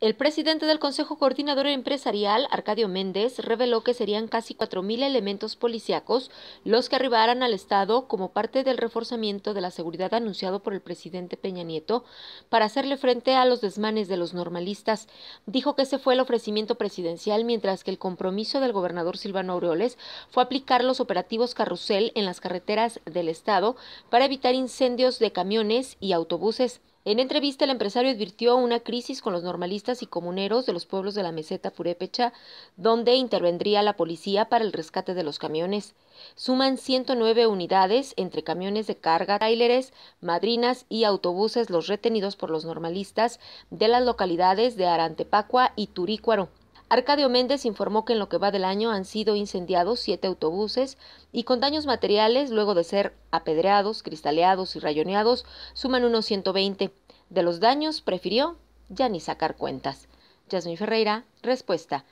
El presidente del Consejo Coordinador Empresarial, Arcadio Méndez, reveló que serían casi 4.000 elementos policíacos los que arribaran al Estado como parte del reforzamiento de la seguridad anunciado por el presidente Peña Nieto para hacerle frente a los desmanes de los normalistas. Dijo que ese fue el ofrecimiento presidencial, mientras que el compromiso del gobernador Silvano Aureoles fue aplicar los operativos carrusel en las carreteras del Estado para evitar incendios de camiones y autobuses. En entrevista, el empresario advirtió una crisis con los normalistas y comuneros de los pueblos de la meseta purépecha, donde intervendría la policía para el rescate de los camiones. Suman 109 unidades entre camiones de carga, tráileres, madrinas y autobuses los retenidos por los normalistas de las localidades de Arantepacua y Turícuaro. Arcadio Méndez informó que en lo que va del año han sido incendiados siete autobuses y con daños materiales, luego de ser apedreados, cristaleados y rayoneados, suman unos 120. De los daños, prefirió ya ni sacar cuentas. Yasmin Ferreira, respuesta.